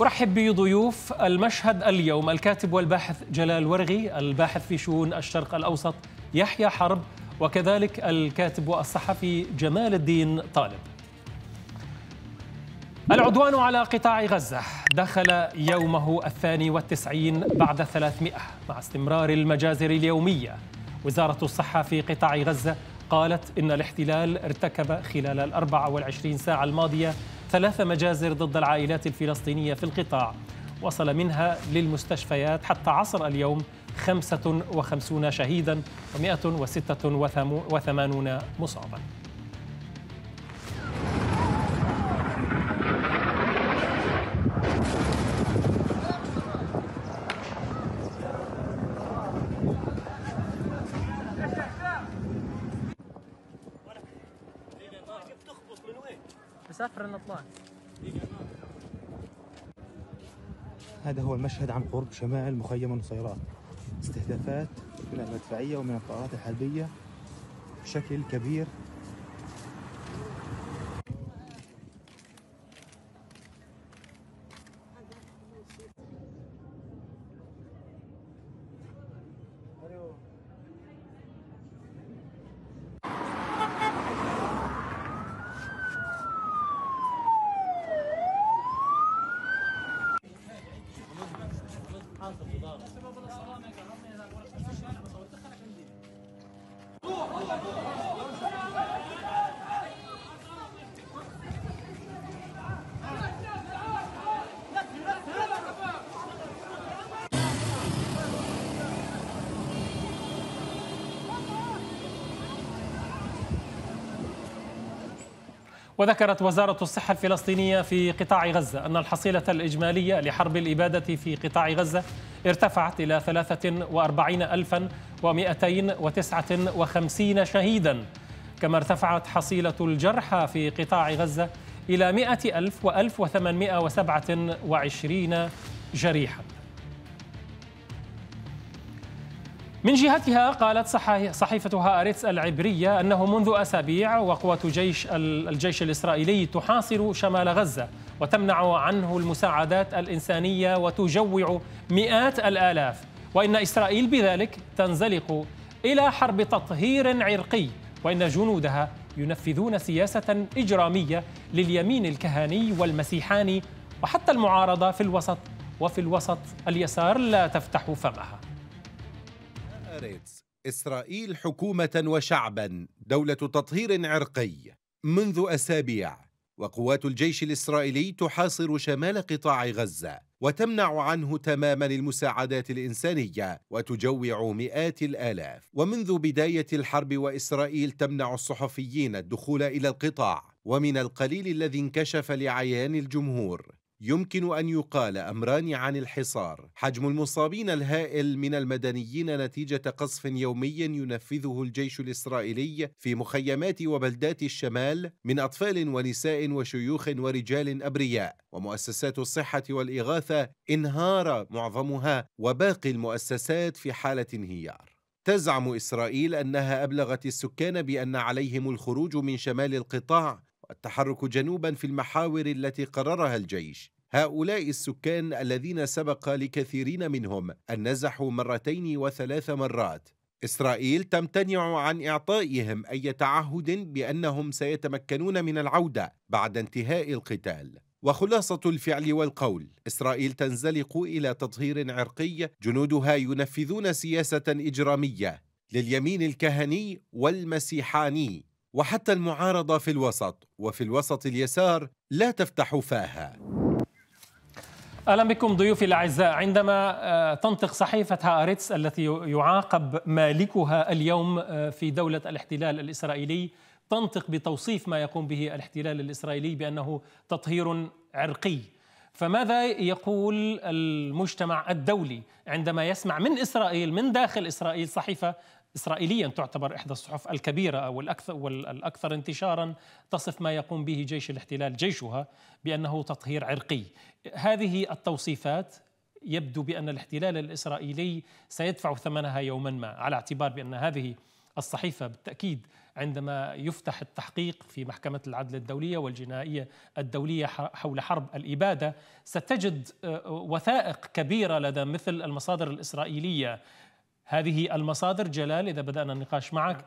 أرحب بضيوف المشهد اليوم الكاتب والباحث جلال ورغي الباحث في شؤون الشرق الأوسط يحيى حرب وكذلك الكاتب والصحفي جمال الدين طالب العدوان على قطاع غزة دخل يومه الثاني والتسعين بعد ثلاثمائة مع استمرار المجازر اليومية وزارة الصحة في قطاع غزة قالت إن الاحتلال ارتكب خلال الأربع والعشرين ساعة الماضية ثلاث مجازر ضد العائلات الفلسطينية في القطاع وصل منها للمستشفيات حتى عصر اليوم 55 شهيدا و186 مصابا سافر نطلع هذا هو المشهد عن قرب شمال مخيم النصيرات استهدافات من المدفعية ومن الطائرات الحربية بشكل كبير وذكرت وزارة الصحة الفلسطينية في قطاع غزة أن الحصيلة الإجمالية لحرب الإبادة في قطاع غزة ارتفعت إلى 43259 شهيدا كما ارتفعت حصيلة الجرحى في قطاع غزة إلى ألف و1827 جريحاً من جهتها قالت صحيفة هآريتس العبرية أنه منذ أسابيع وقوة جيش الجيش الإسرائيلي تحاصر شمال غزة وتمنع عنه المساعدات الإنسانية وتجوع مئات الآلاف وإن إسرائيل بذلك تنزلق إلى حرب تطهير عرقي وإن جنودها ينفذون سياسة إجرامية لليمين الكهاني والمسيحاني وحتى المعارضة في الوسط وفي الوسط اليسار لا تفتح فمها إسرائيل حكومة وشعبا دولة تطهير عرقي منذ أسابيع وقوات الجيش الإسرائيلي تحاصر شمال قطاع غزة وتمنع عنه تماما المساعدات الإنسانية وتجوع مئات الآلاف ومنذ بداية الحرب وإسرائيل تمنع الصحفيين الدخول إلى القطاع ومن القليل الذي انكشف لعيان الجمهور يمكن أن يقال أمران عن الحصار حجم المصابين الهائل من المدنيين نتيجة قصف يومي ينفذه الجيش الإسرائيلي في مخيمات وبلدات الشمال من أطفال ونساء وشيوخ ورجال أبرياء ومؤسسات الصحة والإغاثة انهار معظمها وباقي المؤسسات في حالة انهيار تزعم إسرائيل أنها أبلغت السكان بأن عليهم الخروج من شمال القطاع التحرك جنوبا في المحاور التي قررها الجيش هؤلاء السكان الذين سبق لكثيرين منهم أن نزحوا مرتين وثلاث مرات إسرائيل تمتنع عن إعطائهم أي تعهد بأنهم سيتمكنون من العودة بعد انتهاء القتال وخلاصة الفعل والقول إسرائيل تنزلق إلى تطهير عرقي جنودها ينفذون سياسة إجرامية لليمين الكهني والمسيحاني وحتى المعارضة في الوسط وفي الوسط اليسار لا تفتح فاها اهلا بكم ضيوفي الاعزاء عندما آه، تنطق صحيفه هاريتس التي يعاقب مالكها اليوم آه، في دوله الاحتلال الاسرائيلي تنطق بتوصيف ما يقوم به الاحتلال الاسرائيلي بانه تطهير عرقي فماذا يقول المجتمع الدولي عندما يسمع من اسرائيل من داخل اسرائيل صحيفه إسرائيليا تعتبر إحدى الصحف الكبيرة والأكثر, والأكثر انتشارا تصف ما يقوم به جيش الاحتلال جيشها بأنه تطهير عرقي هذه التوصيفات يبدو بأن الاحتلال الإسرائيلي سيدفع ثمنها يوما ما على اعتبار بأن هذه الصحيفة بالتأكيد عندما يفتح التحقيق في محكمة العدل الدولية والجنائية الدولية حول حرب الإبادة ستجد آه، وثائق كبيرة لدى مثل المصادر الإسرائيلية هذه المصادر جلال إذا بدأنا النقاش معك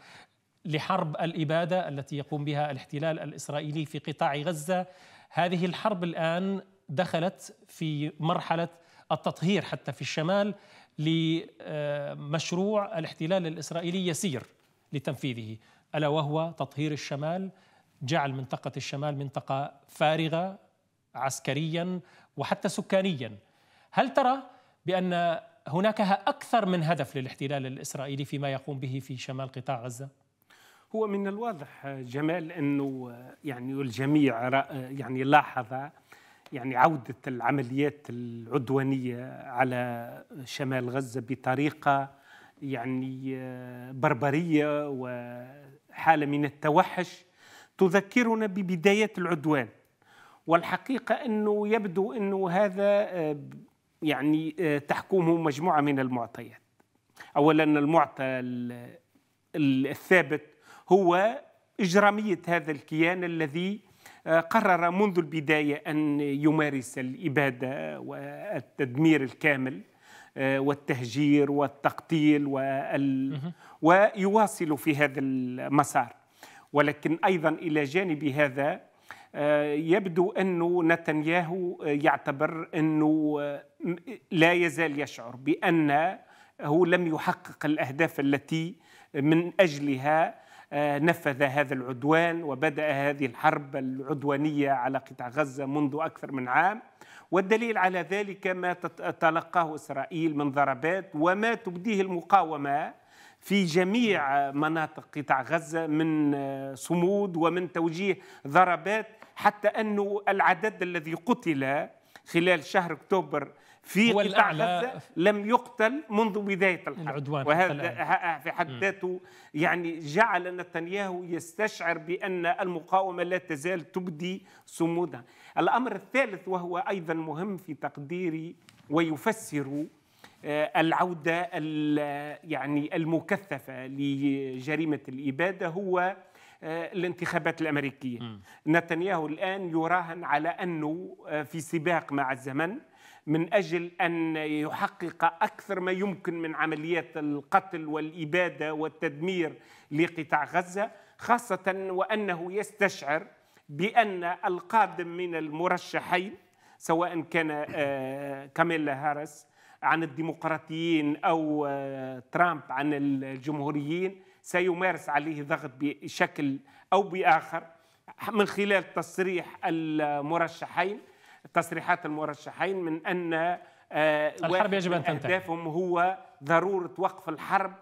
لحرب الإبادة التي يقوم بها الاحتلال الإسرائيلي في قطاع غزة هذه الحرب الآن دخلت في مرحلة التطهير حتى في الشمال لمشروع الاحتلال الإسرائيلي يسير لتنفيذه ألا وهو تطهير الشمال جعل منطقة الشمال منطقة فارغة عسكريا وحتى سكانيا هل ترى بأن هناك أكثر من هدف للاحتلال الإسرائيلي فيما يقوم به في شمال قطاع غزة؟ هو من الواضح جمال أنه يعني الجميع يعني لاحظ يعني عودة العمليات العدوانية على شمال غزة بطريقة يعني بربرية وحالة من التوحش تذكرنا ببداية العدوان والحقيقة أنه يبدو أنه هذا آه، يعني آه، تحكمه مجموعة من المعطيات أولا المعطى الثابت هو إجرامية هذا الكيان الذي آه، قرر منذ البداية أن يمارس الإبادة والتدمير الكامل آه، والتهجير والتقتيل وال... ويواصل في هذا المسار ولكن أيضا إلى جانب هذا آه، يبدو أنه نتنياهو آه، يعتبر أنه آه، لا يزال يشعر بانه لم يحقق الأهداف التي من أجلها نفذ هذا العدوان وبدأ هذه الحرب العدوانية على قطاع غزة منذ أكثر من عام والدليل على ذلك ما تلقاه إسرائيل من ضربات وما تبديه المقاومة في جميع مناطق قطاع غزة من صمود ومن توجيه ضربات حتى أنه العدد الذي قتل خلال شهر أكتوبر في قطاع غزة لم يقتل منذ بداية الحرب العدوان وهذا في حد ذاته يعني جعل نتنياهو يستشعر بأن المقاومة لا تزال تبدي صمودا الأمر الثالث وهو أيضا مهم في تقديري ويفسر آه، العودة يعني المكثفة لجريمة الإبادة هو آه، الانتخابات الامريكيه م. نتنياهو الان يراهن على انه آه، في سباق مع الزمن من اجل ان يحقق اكثر ما يمكن من عمليات القتل والاباده والتدمير لقطاع غزه خاصه وانه يستشعر بان القادم من المرشحين سواء كان آه، كاميلا هارس عن الديمقراطيين او ترامب عن الجمهوريين سيمارس عليه ضغط بشكل أو بآخر من خلال تصريح المرشحين تصريحات المرشحين من أن آه، الحرب يجب أن تنتهي أهدافهم هو ضرورة وقف الحرب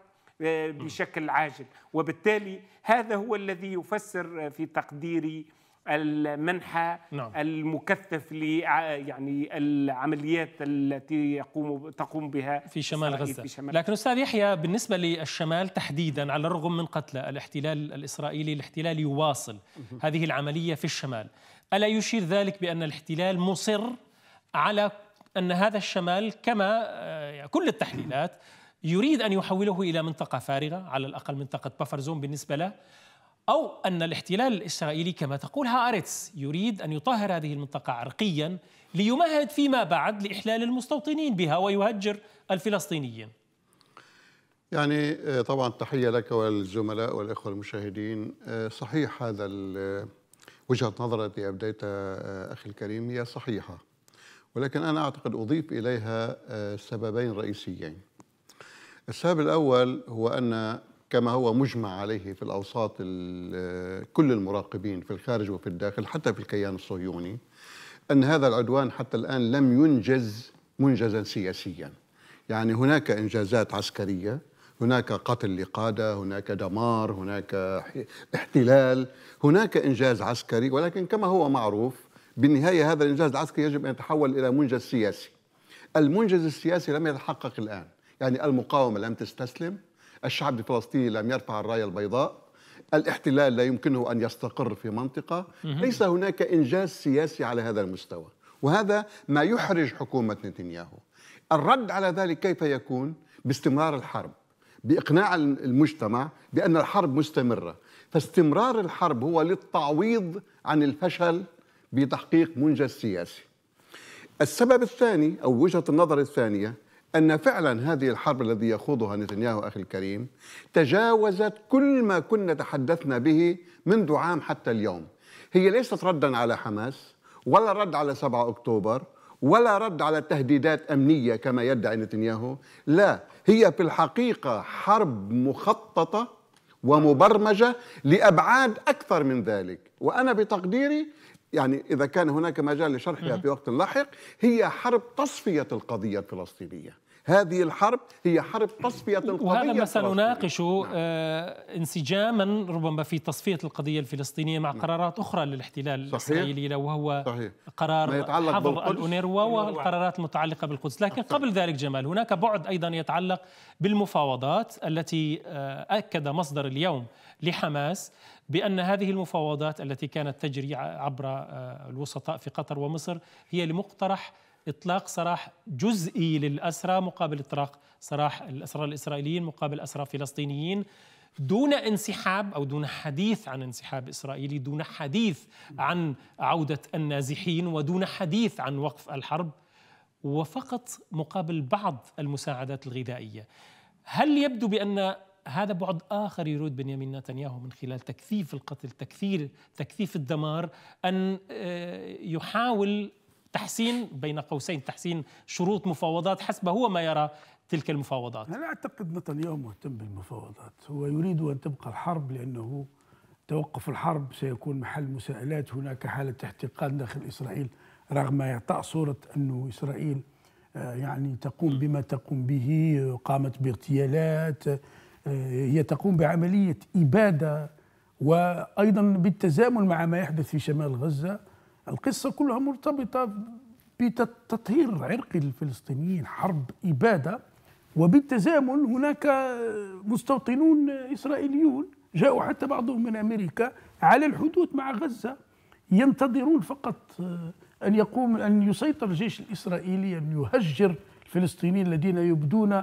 آه، بشكل عاجل وبالتالي هذا هو الذي يفسر في تقديري المنحى نعم. المكثف يعني العمليات التي يقوم تقوم بها في شمال غزة في شمال لكن أستاذ يحيى بالنسبة للشمال تحديدا على الرغم من قتلى الاحتلال الإسرائيلي الاحتلال يواصل هذه العملية في الشمال ألا يشير ذلك بأن الاحتلال مصر على أن هذا الشمال كما آه، يعني كل التحليلات يريد أن يحوله إلى منطقة فارغة على الأقل منطقة بفر زون بالنسبة له أو أن الاحتلال الإسرائيلي كما تقول هارتس يريد أن يطهر هذه المنطقة عرقيا ليمهد فيما بعد لإحلال المستوطنين بها ويهجر الفلسطينيين يعني آه، طبعا تحية لك والزملاء والإخوة المشاهدين آه، صحيح هذا آه، وجهة نظر التي أبديتها أخي الكريم هي صحيحة ولكن أنا أعتقد أضيف إليها سببين رئيسيين السبب الأول هو أن كما هو مجمع عليه في الأوساط كل المراقبين في الخارج وفي الداخل حتى في الكيان الصهيوني أن هذا العدوان حتى الآن لم ينجز منجزا سياسيا يعني هناك إنجازات عسكرية هناك قتل لقادة هناك دمار هناك احتلال هناك إنجاز عسكري ولكن كما هو معروف بالنهاية هذا الإنجاز العسكري يجب أن يتحول إلى منجز سياسي المنجز السياسي لم يتحقق الآن يعني المقاومة لم تستسلم الشعب الفلسطيني لم يرفع الراية البيضاء الاحتلال لا يمكنه أن يستقر في منطقة ليس هناك إنجاز سياسي على هذا المستوى وهذا ما يحرج حكومة نتنياهو الرد على ذلك كيف يكون باستمرار الحرب باقناع المجتمع بان الحرب مستمره فاستمرار الحرب هو للتعويض عن الفشل بتحقيق منجز سياسي السبب الثاني او وجهه النظر الثانيه أن فعلا هذه الحرب الذي يخوضها نتنياهو أخي الكريم تجاوزت كل ما كنا تحدثنا به منذ عام حتى اليوم هي ليست ردا على حماس ولا رد على 7 أكتوبر ولا رد على تهديدات أمنية كما يدعي نتنياهو لا هي في الحقيقة حرب مخططة ومبرمجة لأبعاد أكثر من ذلك وأنا بتقديري يعني إذا كان هناك مجال لشرحها في وقت لاحق هي حرب تصفية القضية الفلسطينية هذه الحرب هي حرب تصفية القضية وهذا ما سنناقشه آه، نعم. انسجاما ربما في تصفية القضية الفلسطينية مع نعم. قرارات أخرى للاحتلال صحيح. الإسرائيلي وهو صحيح. قرار حظر الأونروا أيوة. والقرارات المتعلقة بالقدس لكن صحيح. قبل ذلك جمال هناك بعد أيضا يتعلق بالمفاوضات التي آه، أكد مصدر اليوم لحماس بأن هذه المفاوضات التي كانت تجري عبر آه، الوسطاء في قطر ومصر هي لمقترح إطلاق سراح جزئي للأسرى مقابل إطلاق سراح الأسرى الإسرائيليين مقابل أسرى فلسطينيين دون انسحاب او دون حديث عن انسحاب اسرائيلي، دون حديث عن عوده النازحين ودون حديث عن وقف الحرب وفقط مقابل بعض المساعدات الغذائيه. هل يبدو بان هذا بعد اخر يريد بنيامين نتنياهو من خلال تكثيف القتل، تكثير تكثيف الدمار ان آه، يحاول تحسين بين قوسين تحسين شروط مفاوضات حسب هو ما يرى تلك المفاوضات أنا أعتقد نتنياهو مهتم بالمفاوضات هو يريد أن تبقى الحرب لأنه توقف الحرب سيكون محل مساءلات هناك حالة احتقان داخل إسرائيل رغم إعطاء صورة أنه إسرائيل آه، يعني تقوم بما تقوم به قامت باغتيالات آه، هي تقوم بعملية إبادة وأيضا بالتزامن مع ما يحدث في شمال غزة القصة كلها مرتبطة بتطهير عرق الفلسطينيين حرب إبادة وبالتزامن هناك مستوطنون إسرائيليون جاءوا حتى بعضهم من أمريكا على الحدود مع غزة ينتظرون فقط آه، أن يقوم أن يسيطر الجيش الإسرائيلي أن يهجر الفلسطينيين الذين يبدون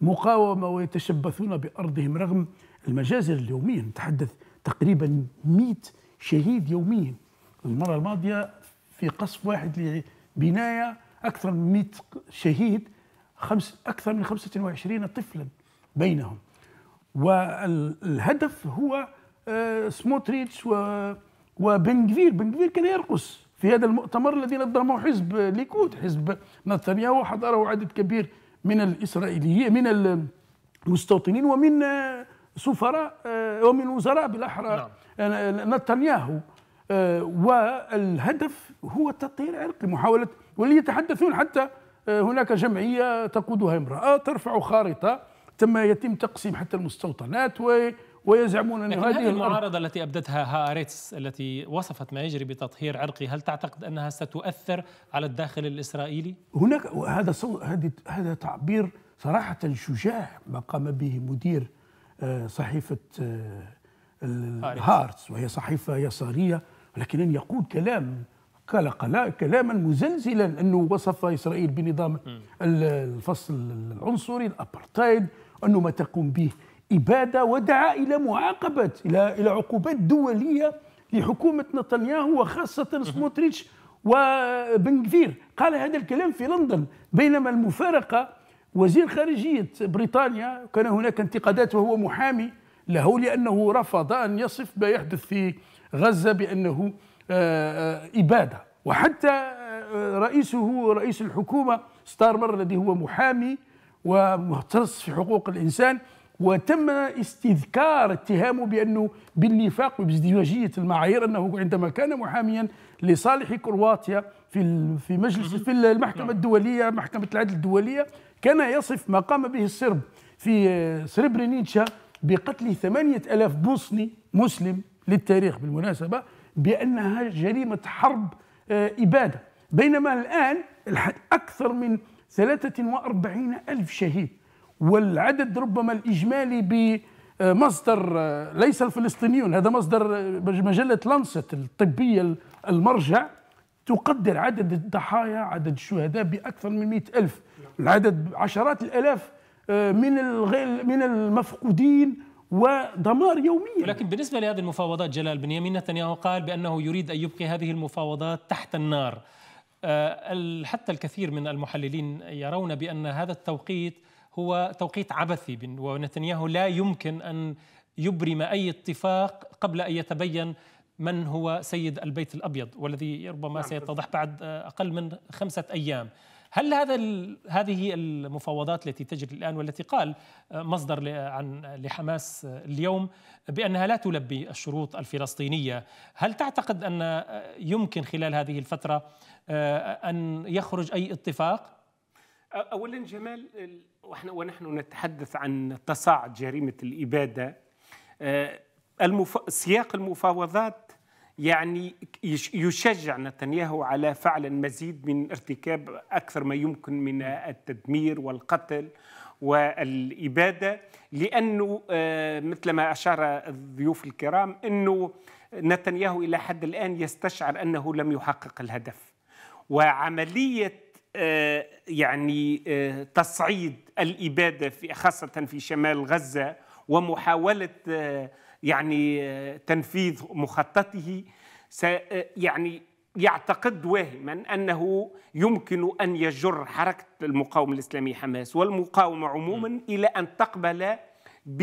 مقاومة ويتشبثون بأرضهم رغم المجازر اليومية نتحدث تقريبا 100 شهيد يوميا المرة الماضية في قصف واحد لبناية أكثر من 100 شهيد خمس أكثر من 25 طفلا بينهم والهدف هو آه، سموتريتش و بنغفير كان يرقص في هذا المؤتمر الذي نظمه حزب ليكود حزب نتنياهو حضره عدد كبير من الإسرائيليين من المستوطنين ومن آه، سفراء آه، ومن وزراء بالأحرى نعم. نتنياهو آه، والهدف هو التطهير العرقي محاولة واللي يتحدثون حتى آه، هناك جمعية تقودها امرأة ترفع خارطة ثم يتم تقسيم حتى المستوطنات و ويزعمون ان هذه المعارضه التي ابدتها هاريتس التي وصفت ما يجري بتطهير عرقي هل تعتقد انها ستؤثر على الداخل الاسرائيلي هناك هذا صو... هذا تعبير صراحه شجاع ما قام به مدير آه، صحيفه هارتس وهي صحيفه يساريه ولكن أن يقول كلام قال كلاما مزلزلا انه وصف اسرائيل بنظام الفصل العنصري الابارتايد انه ما تقوم به اباده ودعا الى معاقبه الى الى عقوبات دوليه لحكومه نتنياهو وخاصه سموتريتش وبن كفير قال هذا الكلام في لندن بينما المفارقه وزير خارجيه بريطانيا كان هناك انتقادات وهو محامي له لانه رفض ان يصف ما يحدث في غزة بأنه آه، آه، إبادة وحتى آه، رئيسه رئيس الحكومة ستارمر الذي هو محامي ومختص في حقوق الإنسان وتم استذكار اتهامه بأنه بالنفاق وبازدواجية المعايير أنه عندما كان محاميا لصالح كرواتيا في في مجلس في المحكمة نعم. الدولية محكمة العدل الدولية كان يصف ما قام به الصرب في سربرينيتشا بقتل ثمانية ألاف بوسني مسلم للتاريخ بالمناسبة بأنها جريمة حرب آه، إبادة بينما الآن أكثر من 43 ألف شهيد والعدد ربما الإجمالي ب آه، مصدر آه، ليس الفلسطينيون هذا مصدر مجلة لانست الطبية المرجع تقدر عدد الضحايا عدد الشهداء بأكثر من مئة ألف العدد عشرات الألاف من من المفقودين ودمار يوميا ولكن بالنسبة لهذه المفاوضات جلال بنيامين نتنياهو قال بأنه يريد أن يبقي هذه المفاوضات تحت النار آه، حتى الكثير من المحللين يرون بأن هذا التوقيت هو توقيت عبثي ونتنياهو لا يمكن أن يبرم أي اتفاق قبل أن يتبين من هو سيد البيت الأبيض والذي ربما نعم. سيتضح بعد آه، أقل من خمسة أيام هل هذا هذه المفاوضات التي تجري الان والتي قال آه، مصدر عن لحماس آه، اليوم بانها لا تلبي الشروط الفلسطينيه، هل تعتقد ان آه، يمكن خلال هذه الفتره ان يخرج اي اتفاق؟ اولا جمال ونحن نتحدث عن تصاعد جريمه الاباده المف... سياق المفاوضات يعني يشجع نتنياهو على فعل المزيد من ارتكاب اكثر ما يمكن من التدمير والقتل والاباده لانه آه، مثل ما اشار الضيوف الكرام انه نتنياهو الى حد الان يستشعر انه لم يحقق الهدف وعمليه آه، يعني آه، تصعيد الاباده في خاصه في شمال غزه ومحاوله يعني تنفيذ مخططه يعني يعتقد واهما انه يمكن ان يجر حركه المقاومه الاسلاميه حماس والمقاومه عموما م. الى ان تقبل ب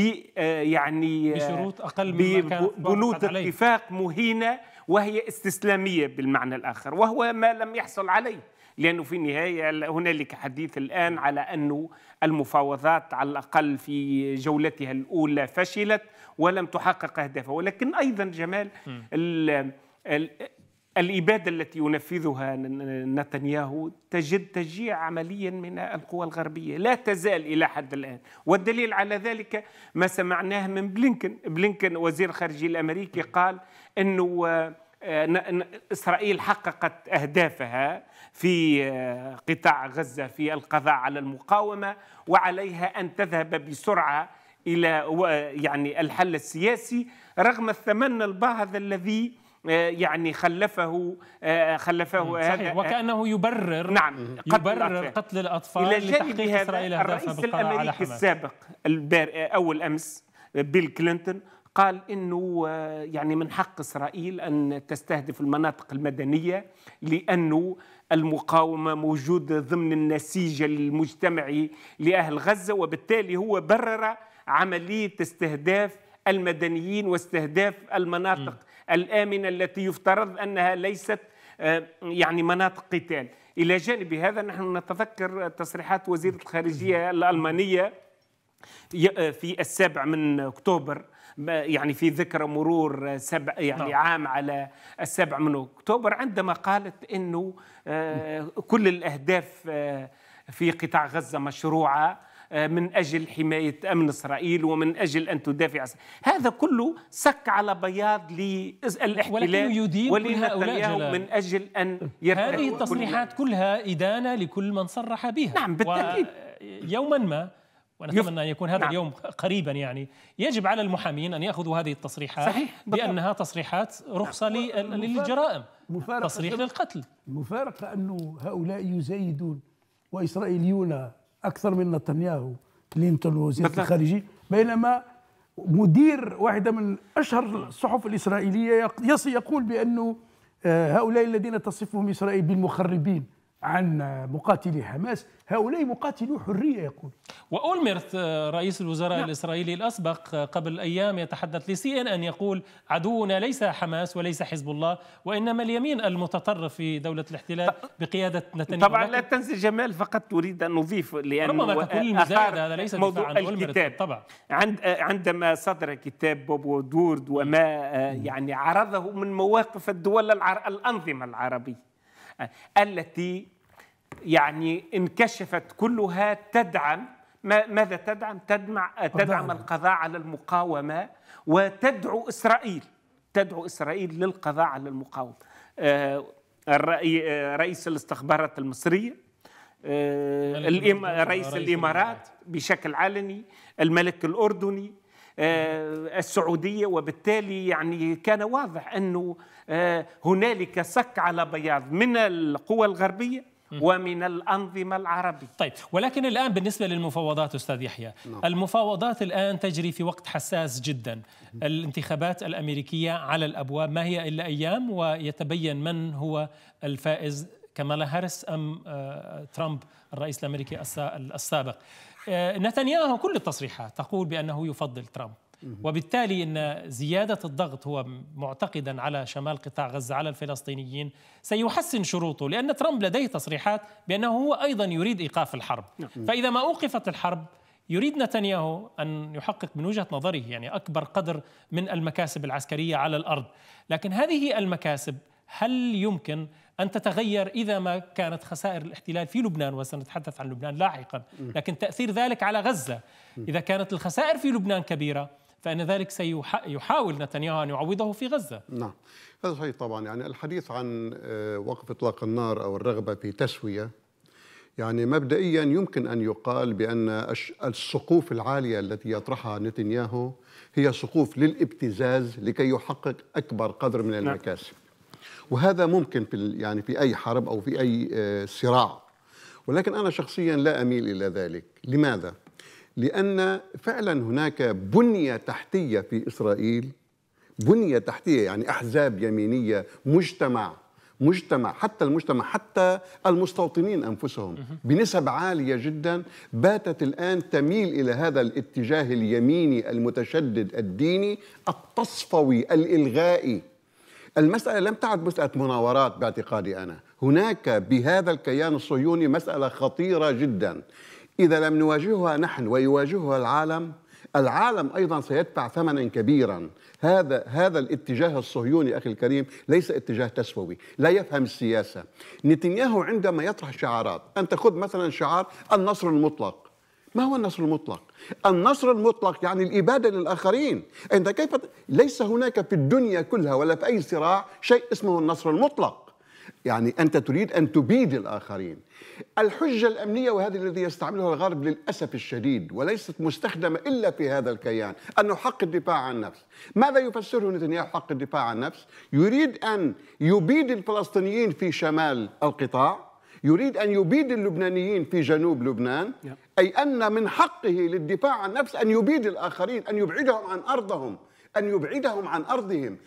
يعني بشروط اقل مما بنود اتفاق مهينه وهي استسلاميه بالمعنى الاخر وهو ما لم يحصل عليه لأنه في النهاية هنالك حديث الآن على أن المفاوضات على الأقل في جولتها الأولى فشلت ولم تحقق أهدافها ولكن أيضا جمال الـ الـ الإبادة التي ينفذها نتنياهو تجد تشجيع عمليا من القوى الغربية لا تزال إلى حد الآن والدليل على ذلك ما سمعناه من بلينكن بلينكن وزير الخارجية الأمريكي قال أنه آه، إسرائيل حققت أهدافها في آه، قطاع غزة في القضاء على المقاومة وعليها أن تذهب بسرعة إلى يعني الحل السياسي رغم الثمن الباهظ الذي آه، يعني خلفه خلفه صحيح هذا وكأنه يبرر نعم قتل يبرر قتل الأطفال إلى جانب هذا الرئيس الأمريكي السابق أول أمس بيل كلينتون قال انه آه، يعني من حق اسرائيل ان تستهدف المناطق المدنيه لانه المقاومه موجوده ضمن النسيج المجتمعي لاهل غزه وبالتالي هو برر عمليه استهداف المدنيين واستهداف المناطق م. الامنه التي يفترض انها ليست آه، يعني مناطق قتال الى جانب هذا نحن نتذكر تصريحات وزيره الخارجيه الالمانيه في السابع من اكتوبر يعني في ذكرى مرور سبع يعني نعم. عام على السبع من أكتوبر عندما قالت أنه آه، كل الأهداف آه، في قطاع غزة مشروعة آه، من أجل حماية أمن إسرائيل ومن أجل أن تدافع هذا كله سك على بياض للاحتلال ولنتنياهو من أجل أن هذه التصريحات كلها إدانة لكل من صرح بها نعم بالتأكيد يوما ما ونتمنى ان يكون هذا نعم. اليوم قريبا يعني يجب على المحامين ان ياخذوا هذه التصريحات صحيح بانها تصريحات رخصه نعم. للجرائم مفارقة تصريح للقتل المفارقه انه هؤلاء يزايدون واسرائيليون اكثر من نتنياهو كلينتون وزير الخارجيه بينما مدير واحده من اشهر الصحف الاسرائيليه يقول بانه آه، هؤلاء الذين تصفهم اسرائيل بالمخربين عن مقاتلي حماس هؤلاء مقاتلو حرية يقول وأولمرت آه، رئيس الوزراء نعم. الإسرائيلي الأسبق آه، قبل أيام يتحدث لسي إن أن يقول عدونا ليس حماس وليس حزب الله وإنما اليمين المتطرف في دولة الاحتلال بقيادة نتنياهو طبعا لا تنسى جمال فقط تريد أن نضيف لأن ربما تكون المزايدة هذا ليس موضوع عن الكتاب طبعا عند آه، عندما صدر كتاب بوب ودورد وما يعني عرضه من مواقف الدول الأنظمة العربية التي يعني انكشفت كلها تدعم ماذا تدعم؟ تدعم تدعم القضاء على المقاومة وتدعو إسرائيل تدعو إسرائيل للقضاء على المقاومة آه، آه، رئيس الاستخبارات المصرية آه، يعني رئيس الامارات بشكل علني الملك الاردني السعوديه وبالتالي يعني كان واضح انه هنالك سك على بياض من القوى الغربيه ومن الأنظمة العربية طيب ولكن الآن بالنسبة للمفاوضات أستاذ يحيى نعم. المفاوضات الآن تجري في وقت حساس جدا الانتخابات الأمريكية على الأبواب ما هي إلا أيام ويتبين من هو الفائز كمالا هارس أم آه، ترامب الرئيس الأمريكي السابق آه، نتنياهو كل التصريحات تقول بأنه يفضل ترامب وبالتالي ان زياده الضغط هو معتقدا على شمال قطاع غزه على الفلسطينيين سيحسن شروطه لان ترامب لديه تصريحات بانه هو ايضا يريد ايقاف الحرب نعم. فاذا ما اوقفت الحرب يريد نتنياهو ان يحقق من وجهه نظره يعني اكبر قدر من المكاسب العسكريه على الارض لكن هذه المكاسب هل يمكن أن تتغير إذا ما كانت خسائر الاحتلال في لبنان وسنتحدث عن لبنان لاحقا لكن تأثير ذلك على غزة إذا كانت الخسائر في لبنان كبيرة فإن ذلك سيحاول نتنياهو أن يعوضه في غزة نعم هذا صحيح طبعا يعني الحديث عن آه، وقف إطلاق النار أو الرغبة في تسوية يعني مبدئيا يمكن أن يقال بأن السقوف العالية التي يطرحها نتنياهو هي سقوف للابتزاز لكي يحقق أكبر قدر من نعم. المكاسب نعم. وهذا ممكن في يعني في اي حرب او في اي آه، صراع ولكن انا شخصيا لا اميل الى ذلك لماذا لأن فعلا هناك بنية تحتية في إسرائيل بنية تحتية يعني أحزاب يمينية مجتمع مجتمع حتى المجتمع حتى المستوطنين أنفسهم بنسب عالية جدا باتت الآن تميل إلى هذا الاتجاه اليميني المتشدد الديني التصفوي الإلغائي المسألة لم تعد مسألة مناورات باعتقادي أنا هناك بهذا الكيان الصهيوني مسألة خطيرة جدا إذا لم نواجهها نحن ويواجهها العالم العالم ايضا سيدفع ثمنا كبيرا هذا هذا الاتجاه الصهيوني اخي الكريم ليس اتجاه تسوي لا يفهم السياسه نتنياهو عندما يطرح شعارات انت خذ مثلا شعار النصر المطلق ما هو النصر المطلق؟ النصر المطلق يعني الإبادة للآخرين أنت كيف ليس هناك في الدنيا كلها ولا في أي صراع شيء اسمه النصر المطلق يعني أنت تريد أن تبيد الآخرين الحجة الأمنية وهذه الذي يستعملها الغرب للأسف الشديد وليست مستخدمة إلا في هذا الكيان أنه حق الدفاع عن النفس ماذا يفسره نتنياهو حق الدفاع عن النفس يريد أن يبيد الفلسطينيين في شمال القطاع يريد أن يبيد اللبنانيين في جنوب لبنان نعم. أي أن من حقه للدفاع عن النفس أن يبيد الآخرين أن يبعدهم عن أرضهم أن يبعدهم عن أرضهم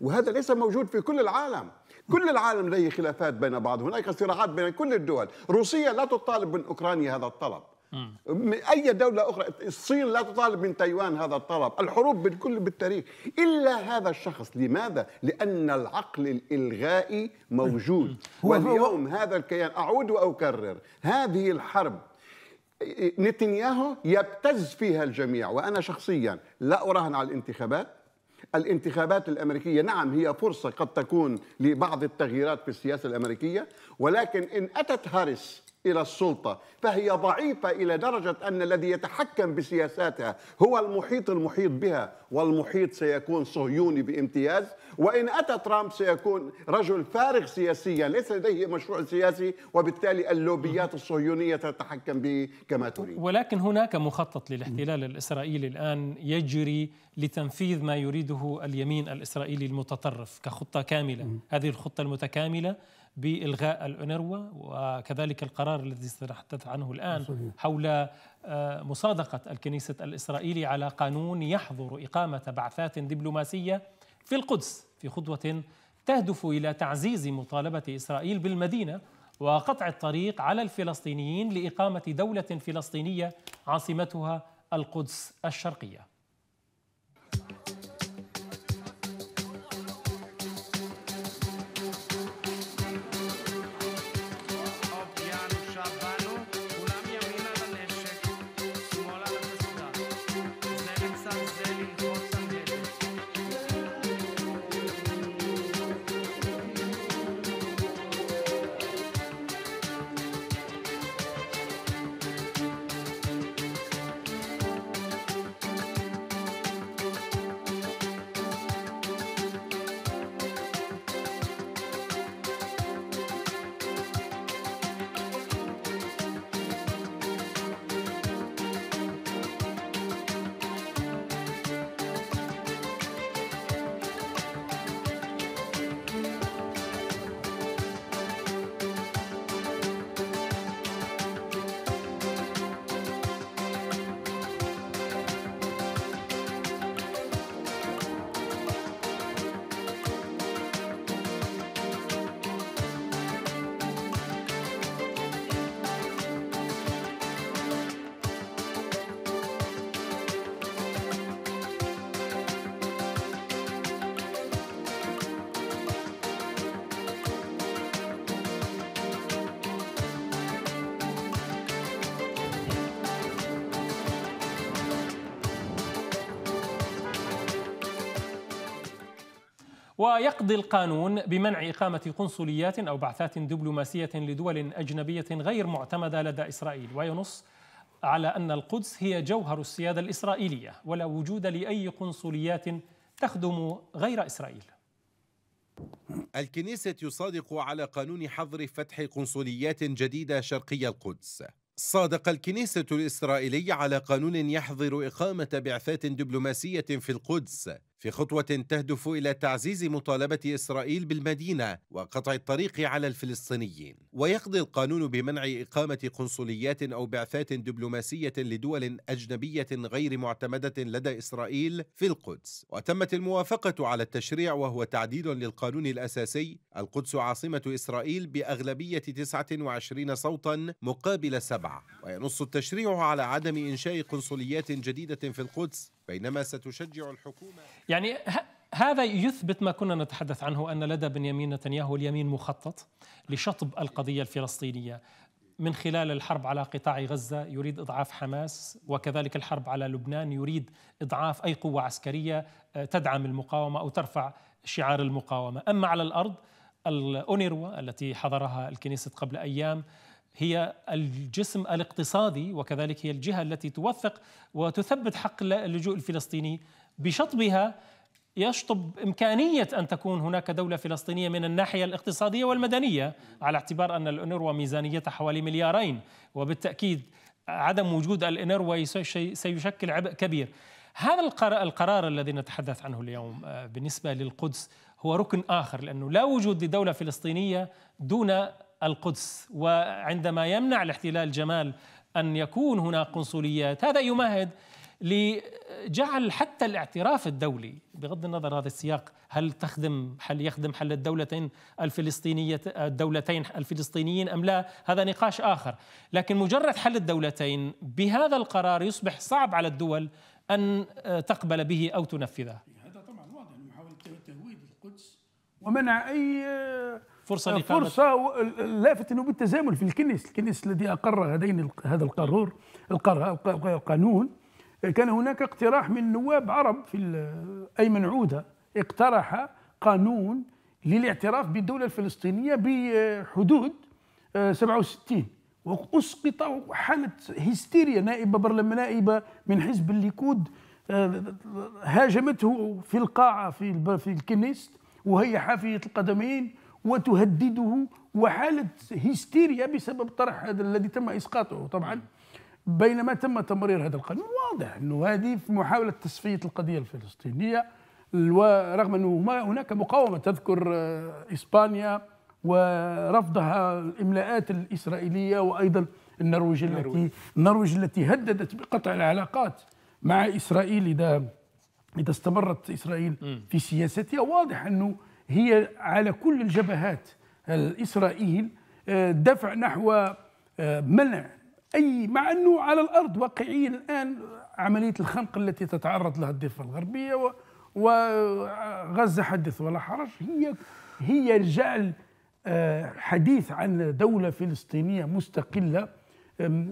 وهذا ليس موجود في كل العالم كل العالم لديه خلافات بين بعض هناك صراعات بين كل الدول روسيا لا تطالب من أوكرانيا هذا الطلب أي دولة أخرى الصين لا تطالب من تايوان هذا الطلب الحروب بالكل بالتاريخ إلا هذا الشخص لماذا؟ لأن العقل الإلغائي موجود واليوم هذا الكيان أعود وأكرر هذه الحرب نتنياهو يبتز فيها الجميع وأنا شخصيا لا أراهن على الانتخابات الانتخابات الأمريكية نعم هي فرصة قد تكون لبعض التغييرات في السياسة الأمريكية ولكن إن أتت هاريس الى السلطه، فهي ضعيفه الى درجه ان الذي يتحكم بسياساتها هو المحيط المحيط بها، والمحيط سيكون صهيوني بامتياز، وان اتى ترامب سيكون رجل فارغ سياسيا، ليس لديه مشروع سياسي، وبالتالي اللوبيات الصهيونيه تتحكم به كما تريد. ولكن هناك مخطط للاحتلال الاسرائيلي الان يجري لتنفيذ ما يريده اليمين الاسرائيلي المتطرف كخطه كامله، هذه الخطه المتكامله بالغاء الأونروا وكذلك القرار الذي سنتحدث عنه الآن حول آه، مصادقة الكنيسة الإسرائيلي على قانون يحظر إقامة بعثات دبلوماسية في القدس في خطوة تهدف إلى تعزيز مطالبة إسرائيل بالمدينة وقطع الطريق على الفلسطينيين لإقامة دولة فلسطينية عاصمتها القدس الشرقية ويقضي القانون بمنع إقامة قنصليات أو بعثات دبلوماسية لدول أجنبية غير معتمدة لدى إسرائيل وينص على أن القدس هي جوهر السيادة الإسرائيلية ولا وجود لأي قنصليات تخدم غير إسرائيل الكنيسة يصادق على قانون حظر فتح قنصليات جديدة شرقي القدس صادق الكنيسة الإسرائيلية على قانون يحظر إقامة بعثات دبلوماسية في القدس في خطوة تهدف إلى تعزيز مطالبة إسرائيل بالمدينة وقطع الطريق على الفلسطينيين ويقضي القانون بمنع إقامة قنصليات أو بعثات دبلوماسية لدول أجنبية غير معتمدة لدى إسرائيل في القدس وتمت الموافقة على التشريع وهو تعديل للقانون الأساسي القدس عاصمة إسرائيل بأغلبية 29 صوتا مقابل سبعة وينص التشريع على عدم إنشاء قنصليات جديدة في القدس بينما ستشجع الحكومة يعني هذا يثبت ما كنا نتحدث عنه أن لدى بنيامين نتنياهو اليمين مخطط لشطب القضية الفلسطينية من خلال الحرب على قطاع غزة يريد إضعاف حماس وكذلك الحرب على لبنان يريد إضعاف أي قوة عسكرية آه، تدعم المقاومة أو ترفع شعار المقاومة أما على الأرض الأونيروا التي حضرها الكنيسة قبل أيام هي الجسم الاقتصادي وكذلك هي الجهة التي توثق وتثبت حق اللجوء الفلسطيني بشطبها يشطب إمكانية أن تكون هناك دولة فلسطينية من الناحية الاقتصادية والمدنية على اعتبار أن الأنروا ميزانيتها حوالي مليارين وبالتأكيد عدم وجود الأنروا سيشكل عبء كبير هذا القرار الذي نتحدث عنه اليوم آه، بالنسبة للقدس هو ركن آخر لأنه لا وجود لدولة فلسطينية دون القدس وعندما يمنع الاحتلال جمال ان يكون هناك قنصليات هذا يمهد لجعل حتى الاعتراف الدولي بغض النظر هذا السياق هل تخدم هل يخدم حل الدولتين الفلسطينية الدولتين الفلسطينيين أم لا هذا نقاش آخر لكن مجرد حل الدولتين بهذا القرار يصبح صعب على الدول أن آه، تقبل به أو تنفذه هذا طبعا واضح محاولة تهويد القدس ومنع أي آه، فرصه آه، فرصه لافت انه بالتزامن في الكنيس الكنيس الذي اقر هذين هذا القرار القانون كان هناك اقتراح من نواب عرب في ايمن عوده اقترح قانون للاعتراف بالدوله الفلسطينيه بحدود 67 آه، واسقط حاله هستيريا نائبه برلمان نائبه من حزب الليكود آه، هاجمته في القاعه في في الكنيست وهي حافيه القدمين وتهدده وحالة هستيريا بسبب طرح هذا الذي تم إسقاطه طبعا بينما تم تمرير هذا القانون واضح أنه هذه في محاولة تصفية القضية الفلسطينية ورغم أنه هناك مقاومة تذكر آه، إسبانيا ورفضها الإملاءات الإسرائيلية وأيضا النرويج التي النرويج التي هددت بقطع العلاقات مع إسرائيل إذا إذا استمرت إسرائيل في سياستها واضح أنه هي على كل الجبهات الإسرائيل آه، دفع نحو آه، منع أي مع أنه على الأرض واقعيا الآن عملية الخنق التي تتعرض لها الضفة الغربية وغزة حدث ولا حرج هي هي جعل آه، حديث عن دولة فلسطينية مستقلة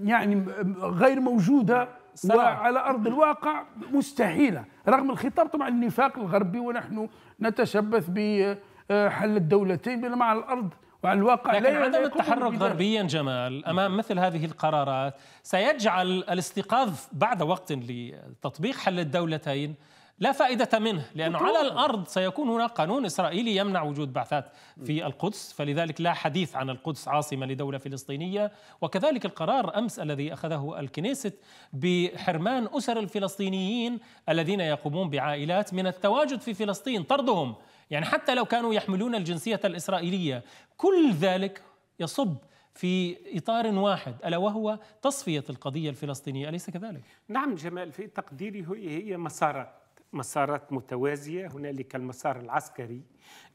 يعني غير موجودة صراحة. نعم. وعلى أرض الواقع مستحيلة رغم الخطاب طبعا النفاق الغربي ونحن نتشبث بحل الدولتين بينما على الأرض وعلى الواقع لكن لا عدم التحرك غربيا جمال امام مثل هذه القرارات سيجعل الاستيقاظ بعد وقت لتطبيق حل الدولتين لا فائدة منه لأنه على الأرض سيكون هناك قانون إسرائيلي يمنع وجود بعثات في القدس فلذلك لا حديث عن القدس عاصمة لدولة فلسطينية وكذلك القرار أمس الذي أخذه الكنيست بحرمان أسر الفلسطينيين الذين يقومون بعائلات من التواجد في فلسطين طردهم يعني حتى لو كانوا يحملون الجنسية الإسرائيلية كل ذلك يصب في اطار واحد الا وهو تصفيه القضيه الفلسطينيه اليس كذلك؟ نعم جمال في تقديري هي مسارات مسارات متوازيه هنالك المسار العسكري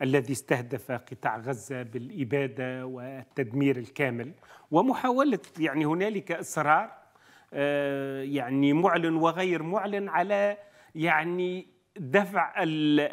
الذي استهدف قطاع غزه بالاباده والتدمير الكامل ومحاوله يعني هنالك اصرار آه، يعني معلن وغير معلن على يعني دفع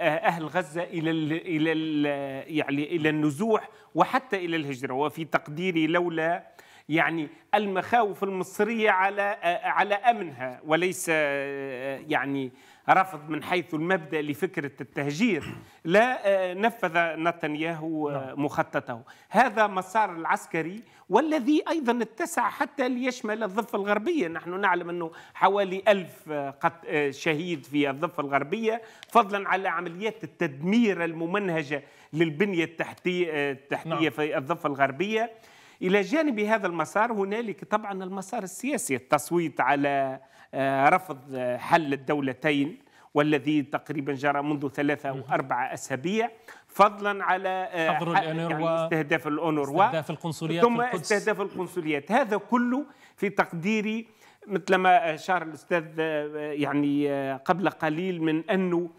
اهل غزه الى الى يعني الى النزوح وحتى الى الهجره وفي تقديري لولا يعني المخاوف المصريه على آه، على امنها وليس آه، يعني رفض من حيث المبدأ لفكرة التهجير لا آه، نفذ نتنياهو آه، نعم. مخططه هذا مسار العسكري والذي أيضا اتسع حتى ليشمل الضفة الغربية نحن نعلم أنه حوالي ألف آه، شهيد في الضفة الغربية فضلا على عمليات التدمير الممنهجة للبنية التحتية, التحتية نعم. في الضفة الغربية إلى جانب هذا المسار هنالك طبعا المسار السياسي التصويت على آه، رفض آه، حل الدولتين والذي تقريبا جرى منذ ثلاثة أو أربعة أسابيع فضلا على آه، حظر يعني استهداف الأونروا استهداف القنصليات ثم في القدس. استهداف القنصليات هذا كله في تقديري مثل ما أشار الأستاذ يعني قبل قليل من أنه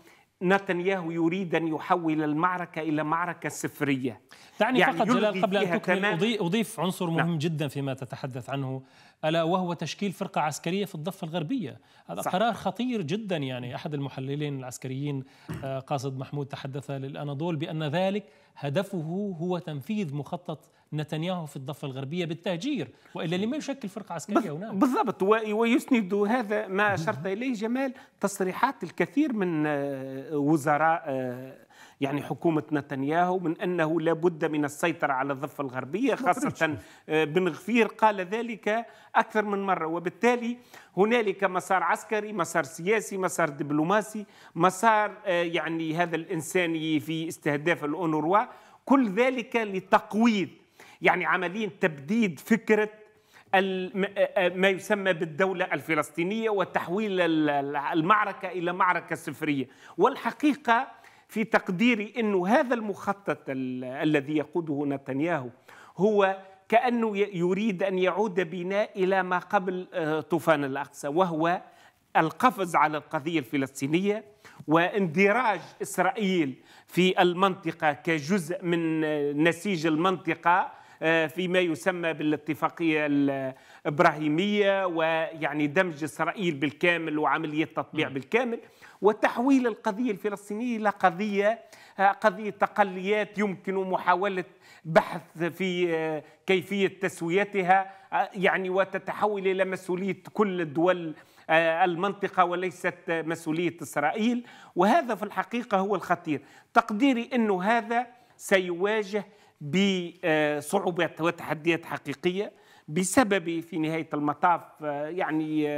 نتنياهو يريد أن يحول المعركة إلى معركة صفرية دعني يعني فقط جلال قبل أن تكمل أضيف عنصر نعم. مهم نعم. جدا فيما تتحدث عنه ألا وهو تشكيل فرقة عسكرية في الضفة الغربية هذا صح. قرار خطير جدا يعني أحد المحللين العسكريين آه، قاصد محمود تحدث للأناضول بأن ذلك هدفه هو تنفيذ مخطط نتنياهو في الضفة الغربية بالتهجير وإلا لما يشكل فرقة عسكرية هناك بالضبط ويسند هذا ما أشرت إليه جمال تصريحات الكثير من آه، وزراء آه، يعني حكومة نتنياهو من أنه لا بد من السيطرة على الضفة الغربية خاصة آه، بن غفير قال ذلك أكثر من مرة وبالتالي هنالك مسار عسكري مسار سياسي مسار دبلوماسي مسار يعني هذا الإنساني في استهداف الأونروا كل ذلك لتقويض يعني عمليا تبديد فكره ما يسمى بالدولة الفلسطينية وتحويل المعركة إلى معركة سفرية والحقيقة في تقديري أن هذا المخطط الذي يقوده نتنياهو هو كأنه يريد أن يعود بنا إلى ما قبل طوفان الأقصى وهو القفز على القضية الفلسطينية واندراج إسرائيل في المنطقة كجزء من نسيج المنطقة آه، فيما يسمى بالاتفاقية الإبراهيمية ويعني دمج إسرائيل بالكامل وعملية تطبيع بالكامل وتحويل القضية الفلسطينية إلى قضية آه، قضية تقليات يمكن محاولة بحث في آه، كيفية تسويتها يعني وتتحول إلى مسؤولية كل الدول المنطقة وليست مسؤولية إسرائيل وهذا في الحقيقة هو الخطير تقديري أنه هذا سيواجه بصعوبات وتحديات حقيقيه بسبب في نهايه المطاف يعني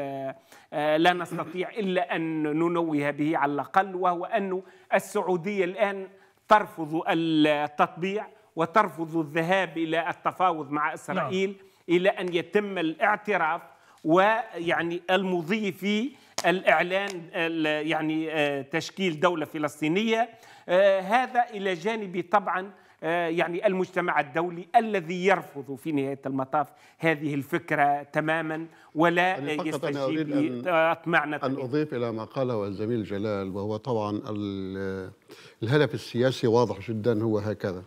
آه، لا نستطيع الا ان ننوه به على الاقل وهو ان السعوديه الان ترفض التطبيع وترفض الذهاب الى التفاوض مع نعم. اسرائيل نعم. الى ان يتم الاعتراف ويعني المضي في الاعلان يعني آه، تشكيل دوله فلسطينيه آه، هذا الى جانب طبعا آه، يعني المجتمع الدولي الذي يرفض في نهاية المطاف هذه الفكرة تماما ولا يستجيب أطمعنا أن, آه، أن أضيف إلى ما قاله الزميل جلال وهو طبعا الهدف السياسي واضح جدا هو هكذا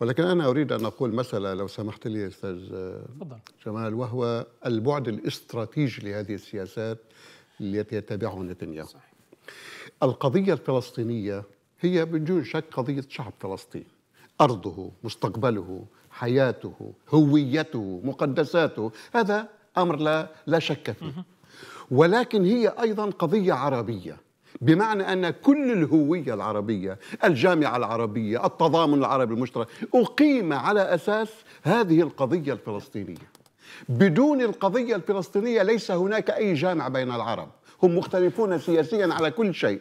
ولكن أنا أريد أن أقول مسألة لو سمحت لي أستاذ جمال وهو البعد الاستراتيجي لهذه السياسات التي يتبعها نتنياهو القضية الفلسطينية هي بدون شك قضية شعب فلسطين أرضه مستقبله حياته هويته مقدساته هذا أمر لا, لا شك فيه ولكن هي أيضا قضية عربية بمعنى أن كل الهوية العربية الجامعة العربية التضامن العربي المشترك أقيم على أساس هذه القضية الفلسطينية بدون القضية الفلسطينية ليس هناك أي جامع بين العرب هم مختلفون سياسيا على كل شيء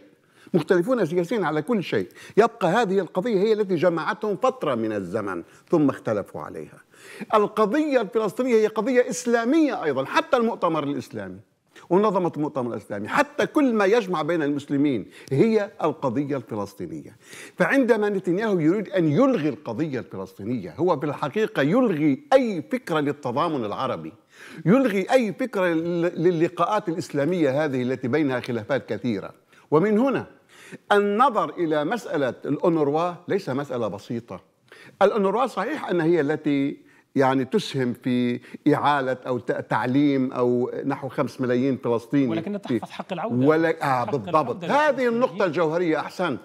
مختلفون سياسيا على كل شيء يبقى هذه القضية هي التي جمعتهم فترة من الزمن ثم اختلفوا عليها القضية الفلسطينية هي قضية إسلامية أيضا حتى المؤتمر الإسلامي ونظمة المؤتمر الإسلامي حتى كل ما يجمع بين المسلمين هي القضية الفلسطينية فعندما نتنياهو يريد أن يلغي القضية الفلسطينية هو بالحقيقة يلغي أي فكرة للتضامن العربي يلغي أي فكرة للقاءات الإسلامية هذه التي بينها خلافات كثيرة ومن هنا النظر إلى مسألة الأونروا ليس مسألة بسيطة الأونروا صحيح أن هي التي يعني تسهم في إعالة أو تعليم أو نحو خمس ملايين فلسطيني ولكنها تحفظ حق العودة ولا... آه بالضبط بالضبط هذه النقطة الجوهرية أحسنت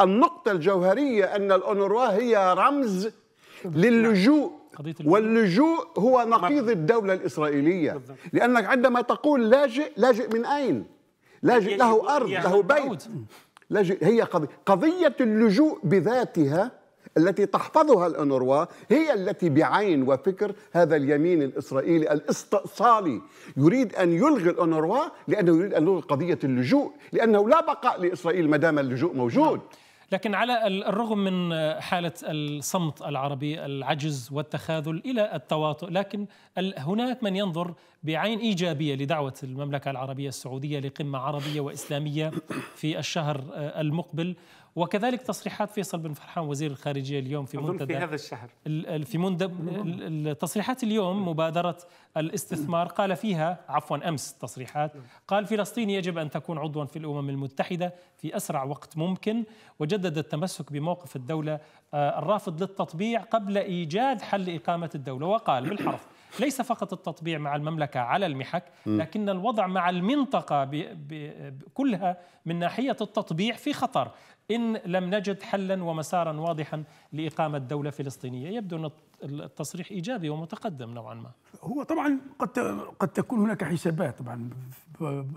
النقطة الجوهرية أن الأونروا هي رمز للجوء واللجوء هو نقيض الدولة الإسرائيلية بالضبط. لأنك عندما تقول لاجئ لاجئ من أين؟ لاجئ له أرض له بيت هي قضية, قضية اللجوء بذاتها التي تحفظها الأنروا هي التي بعين وفكر هذا اليمين الإسرائيلي الاستئصالي يريد أن يلغي الأنروا لأنه يريد أن يلغي قضية اللجوء لأنه لا بقاء لإسرائيل ما دام اللجوء موجود نعم. لكن على الرغم من حالة الصمت العربي العجز والتخاذل إلى التواطؤ لكن هناك من ينظر بعين إيجابية لدعوة المملكة العربية السعودية لقمة عربية وإسلامية في الشهر آه، المقبل وكذلك تصريحات فيصل بن فرحان وزير الخارجية اليوم في منتدى في هذا الشهر في منتدى التصريحات اليوم مبادرة الاستثمار قال فيها عفوا أمس تصريحات قال فلسطين يجب أن تكون عضوا في الأمم المتحدة في أسرع وقت ممكن وجدد التمسك بموقف الدولة آه، الرافض للتطبيع قبل إيجاد حل إقامة الدولة وقال بالحرف ليس فقط التطبيع مع المملكة على المحك لكن الوضع مع المنطقة كلها من ناحية التطبيع في خطر إن لم نجد حلا ومسارا واضحا لإقامة دولة فلسطينية يبدو أن التصريح إيجابي ومتقدم نوعا ما هو طبعا قد قد تكون هناك حسابات طبعا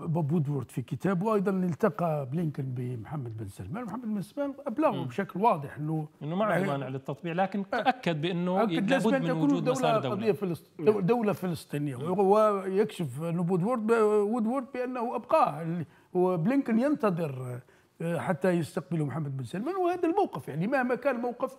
بوب وودورد في كتابه وايضا التقى بلينكن بمحمد بن سلمان محمد بن سلمان ابلغه بشكل واضح انه انه معه يعني مانع للتطبيع لكن آه. تاكد بانه آه، لابد من وجود دولة مسار دولة قضية فلسطين نعم. دولة فلسطينية ويكشف وودورد وودورد بانه ابقاه وبلينكن ينتظر آه، حتى يستقبله محمد بن سلمان وهذا الموقف يعني مهما كان الموقف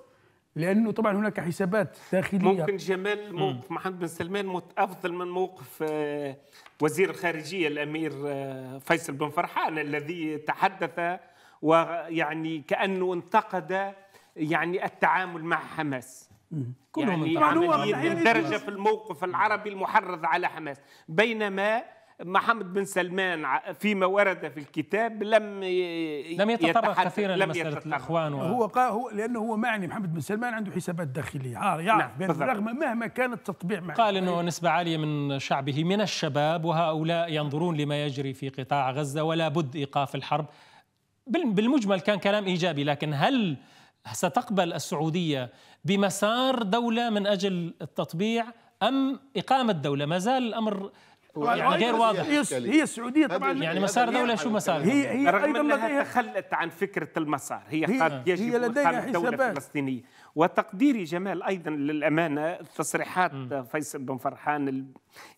لانه طبعا هناك حسابات داخليه ممكن جمال موقف محمد بن سلمان افضل من موقف آه، وزير الخارجيه الامير آه، فيصل بن فرحان الذي تحدث ويعني كانه انتقد يعني التعامل مع حماس يعني كلهم يعني, يعني من درجه في الموقف العربي المحرض على حماس بينما محمد بن سلمان فيما ورد في الكتاب لم لم يتطرق كثيرا لمساله الاخوان و... هو قال هو لانه هو معني محمد بن سلمان عنده حسابات داخليه عارف آه، يعرف نعم بالرغم مهما كان التطبيع معه قال انه طيب. نسبه عاليه من شعبه من الشباب وهؤلاء ينظرون لما يجري في قطاع غزه ولا بد ايقاف الحرب بالمجمل كان كلام ايجابي لكن هل ستقبل السعوديه بمسار دوله من اجل التطبيع ام اقامه دوله ما زال الامر يعني, يعني غير واضح هي السعوديه طبعا يعني مسار دوله شو مسار هي هي ايضا لديها تخلت عن فكره المسار هي, هي قد يجب هي لديها حسابات فلسطينيه وتقديري جمال ايضا للامانه تصريحات فيصل بن فرحان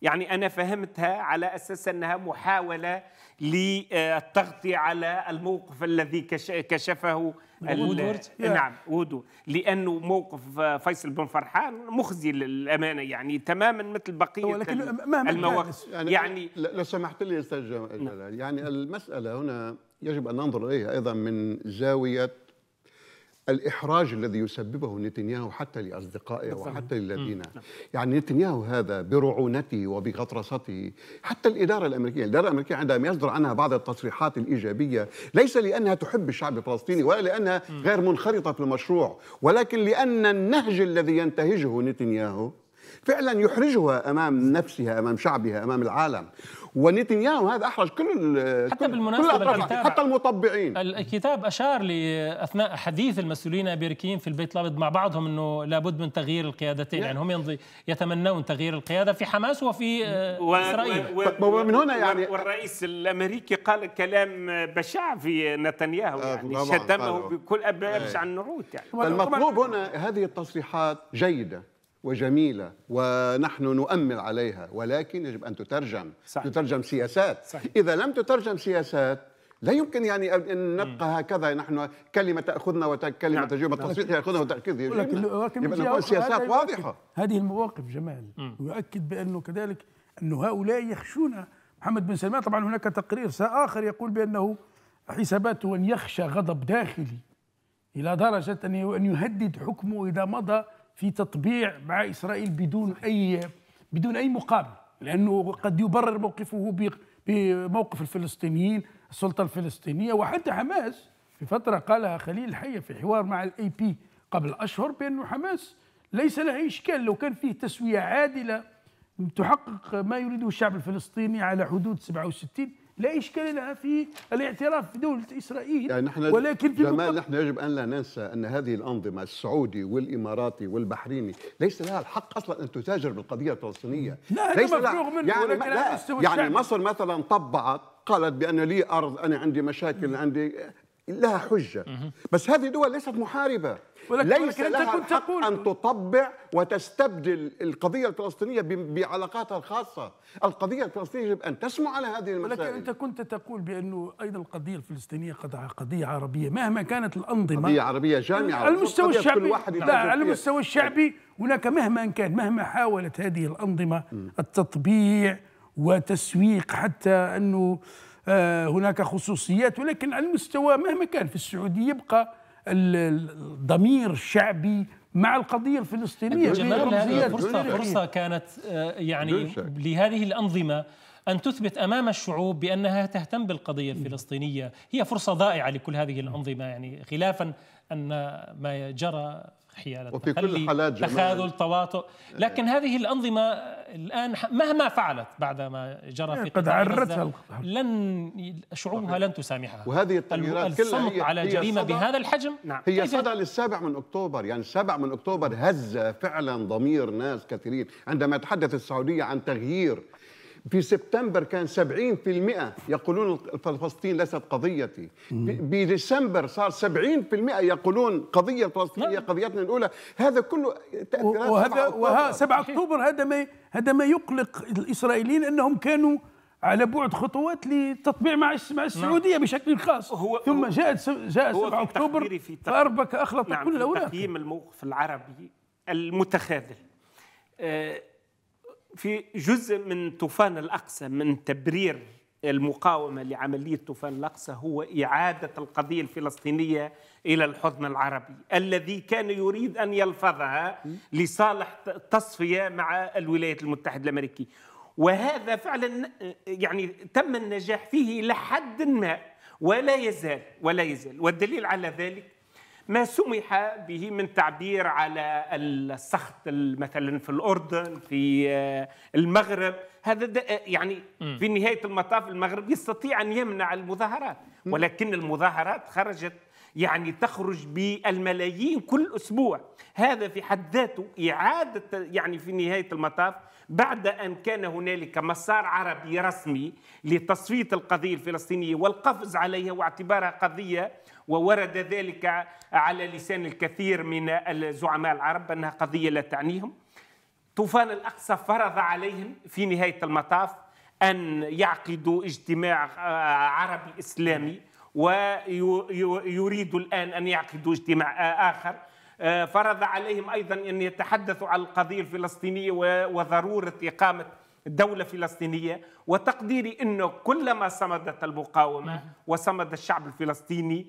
يعني انا فهمتها على اساس انها محاوله للتغطيه على الموقف الذي كشفه وودورد إيه، نعم وودو لانه موقف آه، فيصل بن فرحان مخزي للامانه يعني تماما مثل بقيه ولكن المواقف يعني, يعني لو سمحت لي استاذ جلال نعم. يعني المساله هنا يجب ان ننظر اليها ايضا من زاويه الإحراج الذي يسببه نتنياهو حتى لأصدقائه بالضبط. وحتى للذين نعم. يعني نتنياهو هذا برعونته وبغطرسته حتى الإدارة الأمريكية الإدارة الأمريكية عندما يصدر عنها بعض التصريحات الإيجابية ليس لأنها تحب الشعب الفلسطيني ولا لأنها غير منخرطة في المشروع ولكن لأن النهج الذي ينتهجه نتنياهو فعلا يحرجها امام نفسها امام شعبها امام العالم ونتنياهو هذا احرج كل حتى كل بالمناسبه كل الكتاب حتى المطبعين الكتاب اشار اثناء حديث المسؤولين الامريكيين في البيت الابيض مع بعضهم انه لابد من تغيير القيادتين يعني, يعني هم يتمنون تغيير القياده في حماس وفي آه، و اسرائيل و ومن هنا يعني والرئيس الامريكي قال كلام بشع في نتنياهو آه، يعني شتمه بكل ابشع إيه. النعوت يعني المطلوب هنا هذه التصريحات جيده وجميله ونحن نؤمل عليها ولكن يجب ان تترجم صحيح. تترجم سياسات صحيح. اذا لم تترجم سياسات لا يمكن يعني ان نبقى هكذا نحن كلمه تاخذنا وكلمه نعم. تجيب التصريح ياخذنا وتاكيد ولكن ولكن نقول سياسات واضحه هذه المواقف جمال يؤكد بانه كذلك انه هؤلاء يخشون محمد بن سلمان طبعا هناك تقرير اخر يقول بانه حساباته ان يخشى غضب داخلي الى درجه ان يهدد حكمه اذا مضى في تطبيع مع اسرائيل بدون اي بدون اي مقابل لانه قد يبرر موقفه بموقف الفلسطينيين السلطه الفلسطينيه وحتى حماس في فتره قالها خليل الحيه في حوار مع الاي بي قبل اشهر بانه حماس ليس لها اشكال لو كان فيه تسويه عادله تحقق ما يريده الشعب الفلسطيني على حدود 67 لا إشكال لها في الاعتراف بدولة إسرائيل يعني نحن ولكن في جمال نحن يجب أن لا ننسى أن هذه الأنظمة السعودي والإماراتي والبحريني ليس لها الحق أصلا أن تتاجر بالقضية الفلسطينية لا ليس منه يعني, ولكن لا يعني مصر مثلا طبعت قالت بأن لي أرض أنا عندي مشاكل عندي لها حجة بس هذه دول ليست محاربة ولكن ليس لها كنت تقول أن تطبع وتستبدل القضية الفلسطينية بعلاقاتها الخاصة القضية الفلسطينية يجب أن تسمع على هذه المسائل ولكن أنت كنت تقول بأنه أيضا القضية الفلسطينية قضية عربية مهما كانت الأنظمة قضية عربية جامعة على المستوى الشعبي لا على المستوى الشعبي هناك مهما كان مهما حاولت هذه الأنظمة التطبيع وتسويق حتى أنه آه، هناك خصوصيات ولكن على المستوى مهما كان في السعودية يبقى الضمير الشعبي مع القضية الفلسطينية فرصة, فرصة كانت آه، يعني لهذه الأنظمة أن تثبت أمام الشعوب بأنها تهتم بالقضية الفلسطينية هي فرصة ضائعة لكل هذه الأنظمة يعني خلافا أن ما جرى حيال وفي كل حالات تخاذل تواطؤ إيه. لكن هذه الأنظمة الآن مهما فعلت بعد ما جرى إيه، في قد عرتها لن شعوبها لن تسامحها وهذه التغييرات كلها هي على جريمة بهذا الحجم نعم. هي صدى للسابع من أكتوبر يعني السابع من أكتوبر هز فعلا ضمير ناس كثيرين عندما تحدث السعودية عن تغيير في سبتمبر كان 70% يقولون فلسطين ليست قضيتي بديسمبر صار 70% يقولون قضية فلسطين هي نعم. قضيتنا الأولى هذا كله تأثيرات وهذا وها 7 أكتوبر هذا ما هذا ما يقلق الإسرائيليين أنهم كانوا على بعد خطوات لتطبيع مع مع السعوديه نعم. بشكل خاص هو ثم جاءت جاء 7 اكتوبر فاربك اخلط نعم كل الاوراق تقييم الموقف العربي المتخاذل آه، في جزء من طوفان الاقصى من تبرير المقاومه لعمليه طوفان الاقصى هو اعاده القضيه الفلسطينيه الى الحضن العربي الذي كان يريد ان يلفظها لصالح تصفيه مع الولايات المتحده الامريكيه وهذا فعلا يعني تم النجاح فيه الى حد ما ولا يزال ولا يزال والدليل على ذلك ما سمح به من تعبير على السخط مثلا في الأردن في آه، المغرب هذا آه، يعني في نهاية المطاف المغرب يستطيع أن يمنع المظاهرات ولكن المظاهرات خرجت يعني تخرج بالملايين كل أسبوع هذا في حد ذاته إعادة يعني في نهاية المطاف بعد أن كان هنالك مسار عربي رسمي لتصفية القضية الفلسطينية والقفز عليها واعتبارها قضية وورد ذلك على لسان الكثير من الزعماء العرب أنها قضية لا تعنيهم طوفان الأقصى فرض عليهم في نهاية المطاف أن يعقدوا اجتماع آه، عربي إسلامي ويريدوا الآن أن يعقدوا اجتماع آه، آخر آه، فرض عليهم أيضا أن يتحدثوا عن القضية الفلسطينية وضرورة إقامة دولة فلسطينية وتقديري أنه كلما صمدت المقاومة وصمد الشعب الفلسطيني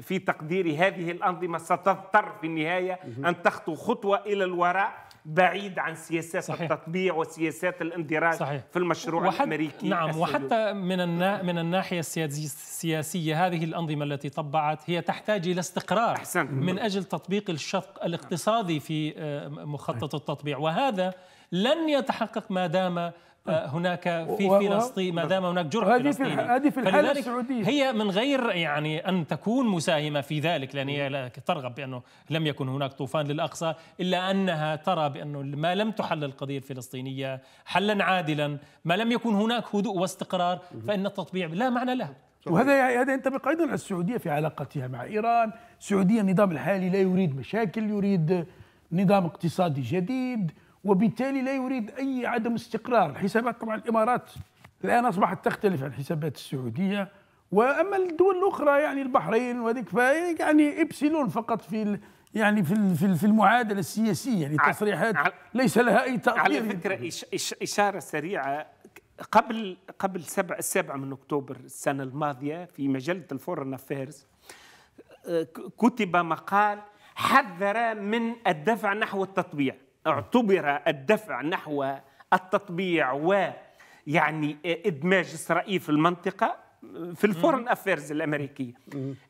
في تقدير هذه الأنظمة ستضطر في النهاية أن تخطو خطوة إلى الوراء بعيد عن سياسات صحيح. التطبيع وسياسات الاندراج صحيح. في المشروع وحد... الامريكي نعم السلوك. وحتى من النا... من الناحيه السياسيه هذه الانظمه التي طبعت هي تحتاج الى استقرار أحسنت. من اجل تطبيق الشق الاقتصادي في آه، مخطط التطبيع وهذا لن يتحقق ما دام آه، هناك في فلسطين ما دام هناك جرح هذه فلسطيني هذه في الحاله السعوديه هي من غير يعني ان تكون مساهمه في ذلك لان هي ترغب بانه لم يكن هناك طوفان للاقصى الا انها ترى بانه ما لم تحل القضيه الفلسطينيه حلا عادلا ما لم يكن هناك هدوء واستقرار فان التطبيع لا معنى له وهذا هذا ينطبق ايضا على السعوديه في علاقتها مع ايران، السعوديه النظام الحالي لا يريد مشاكل يريد نظام اقتصادي جديد، وبالتالي لا يريد أي عدم استقرار الحسابات طبعا الإمارات الآن أصبحت تختلف عن حسابات السعودية وأما الدول الأخرى يعني البحرين وهذيك يعني إبسلون فقط في يعني في في المعادله السياسيه يعني تصريحات ليس لها اي تاثير على فكره اشاره سريعه قبل قبل 7 7 من اكتوبر السنه الماضيه في مجله الفورن افيرز آه، كتب مقال حذر من الدفع نحو التطبيع اعتبر الدفع نحو التطبيع و يعني ادماج اسرائيل في المنطقه في الفورن افيرز الامريكيه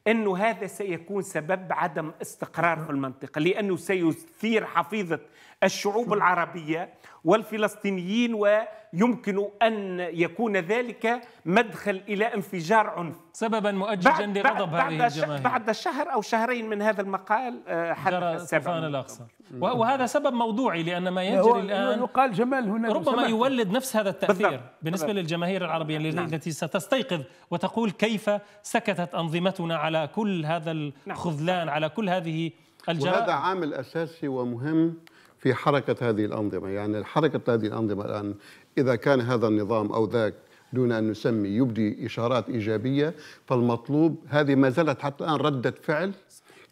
انه هذا سيكون سبب عدم استقرار في المنطقه لانه سيثير حفيظه الشعوب العربيه والفلسطينيين ويمكن ان يكون ذلك مدخل الى انفجار عنف سببا مؤججا لغضب هذه الجماهير بعد شهر او شهرين من هذا المقال آه، حدث جرى الاقصى وهذا سبب موضوعي لان ما يجري الان يقال جمال هنا ربما يولد نفس هذا التاثير بالضبط. بالنسبه بالضبط. للجماهير العربيه نعم. التي ستستيقظ وتقول كيف سكتت انظمتنا على كل هذا نعم. الخذلان على كل هذه الجرائم وهذا عامل اساسي ومهم في حركه هذه الانظمه يعني حركه هذه الانظمه الان اذا كان هذا النظام او ذاك دون ان نسمي يبدي اشارات ايجابيه فالمطلوب هذه ما زالت حتى الان رده فعل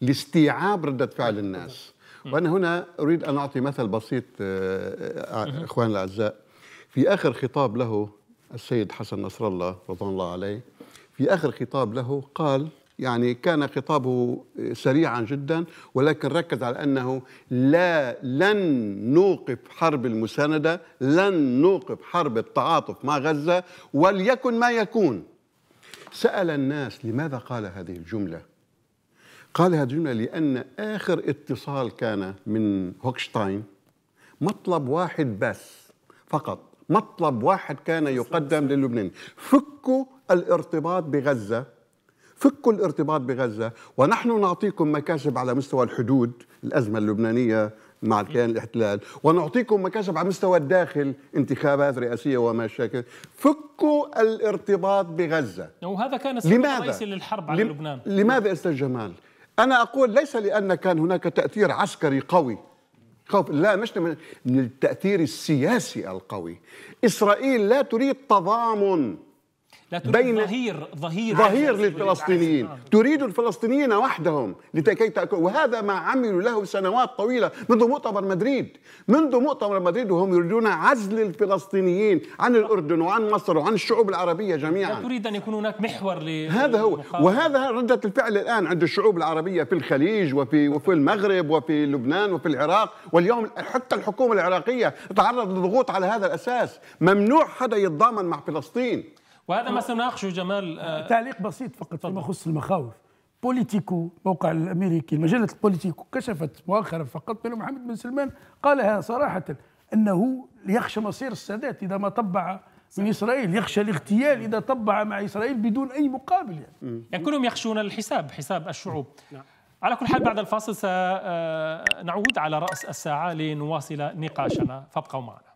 لاستيعاب رده فعل نعم. الناس وأنا هنا أريد أن أعطي مثل بسيط آه، آه، آه، إخوان الأعزاء في آخر خطاب له السيد حسن نصر الله رضوان الله عليه في آخر خطاب له قال يعني كان خطابه سريعا جدا ولكن ركز على انه لا لن نوقف حرب المسانده، لن نوقف حرب التعاطف مع غزه وليكن ما يكون. سال الناس لماذا قال هذه الجمله؟ قال هذه الجملة لأن آخر اتصال كان من هوكشتاين مطلب واحد بس فقط مطلب واحد كان يقدم للبنان فكوا الارتباط بغزة فكوا الارتباط بغزة ونحن نعطيكم مكاسب على مستوى الحدود الأزمة اللبنانية مع الكيان الاحتلال ونعطيكم مكاسب على مستوى الداخل انتخابات رئاسيه وما شاكل فكوا الارتباط بغزه وهذا كان السبب الرئيسي للحرب على لم... لبنان لماذا استاذ جمال أنا أقول ليس لأن كان هناك تأثير عسكري قوي خوف لا مش من التأثير السياسي القوي إسرائيل لا تريد تضامن لا تريد بين ظهير ظهير ظهير للفلسطينيين تريد الفلسطينيين وحدهم لكي تأكل وهذا ما عملوا له سنوات طويلة منذ مؤتمر مدريد منذ مؤتمر مدريد وهم يريدون عزل الفلسطينيين عن الأردن وعن مصر وعن الشعوب العربية جميعا لا تريد أن يكون هناك محور هذا هو وهذا ردة الفعل الآن عند الشعوب العربية في الخليج وفي وفي المغرب وفي لبنان وفي العراق واليوم حتى الحكومة العراقية تعرضت لضغوط على هذا الأساس ممنوع حدا يتضامن مع فلسطين وهذا ما سنناقشه جمال آه، تعليق بسيط فقط فيما يخص المخاوف بوليتيكو موقع الامريكي مجله بوليتيكو كشفت مؤخرا فقط بان محمد بن سلمان قالها صراحه انه يخشى مصير السادات اذا ما طبع من اسرائيل يخشى الاغتيال اذا طبع مع اسرائيل بدون اي مقابل يعني, يعني كلهم يخشون الحساب حساب الشعوب نعم. على كل حال بعد الفاصل سنعود آه، على راس الساعه لنواصل نقاشنا فابقوا معنا